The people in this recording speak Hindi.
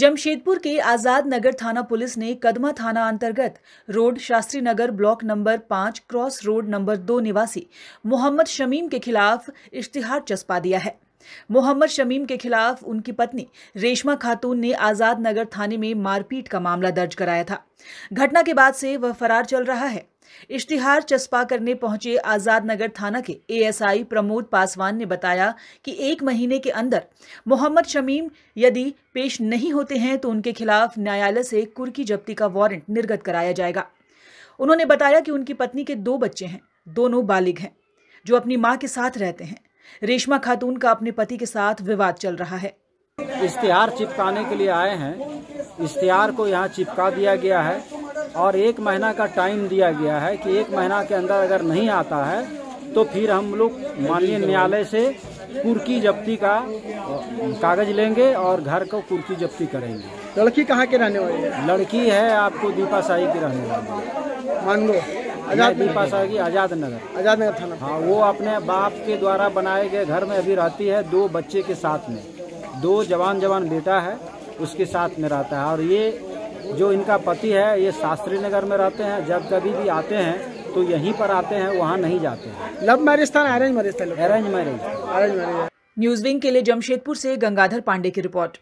जमशेदपुर के आजाद नगर थाना पुलिस ने कदमा थाना अंतर्गत road Shastri Nagar block number पाँच क्रॉस रोड नंबर दो निवासी मोहम्मद शमीम के खिलाफ इश्तिहार चस्पा दिया है मोहम्मद शमीम के खिलाफ उनकी पत्नी रेशमा खातून ने आज़ाद नगर थाने में मारपीट का मामला दर्ज कराया था घटना के बाद से वह फरार चल रहा है इश्तिहार चस्पा करने पहुंचे आज़ाद नगर थाना के एएसआई प्रमोद पासवान ने बताया कि एक महीने के अंदर मोहम्मद शमीम यदि पेश नहीं होते हैं तो उनके खिलाफ न्यायालय से कुर्की जब्ती का वारंट निर्गत कराया जाएगा उन्होंने बताया कि उनकी पत्नी के दो बच्चे हैं दोनों बालिग हैं जो अपनी माँ के साथ रहते हैं रेशमा खातून का अपने पति के साथ विवाद चल रहा है इश्तेहार चिपकाने के लिए आए हैं इश्तेहार को यहाँ चिपका दिया गया है और एक महीना का टाइम दिया गया है कि एक महीना के अंदर अगर नहीं आता है तो फिर हम लोग माननीय न्यायालय से कुर्की जब्ती का कागज लेंगे और घर को कुर्की जब्ती करेंगे लड़की कहाँ के रहने वाली है लड़की है आपको दीपा साई की रहने वाली मान लो आजाद नगर पास आएगी आजाद नगर आजाद नगर थाना हाँ वो अपने बाप के द्वारा बनाए गए घर में अभी रहती है दो बच्चे के साथ में दो जवान जवान बेटा है उसके साथ में रहता है और ये जो इनका पति है ये शास्त्री नगर में रहते हैं जब कभी भी आते हैं तो यहीं पर आते हैं वहाँ नहीं जाते हैं लव मैरिज था अरेंज मैरिज था arrange marriage arrange marriage news wing के लिए जमशेदपुर से गंगाधर पांडे की रिपोर्ट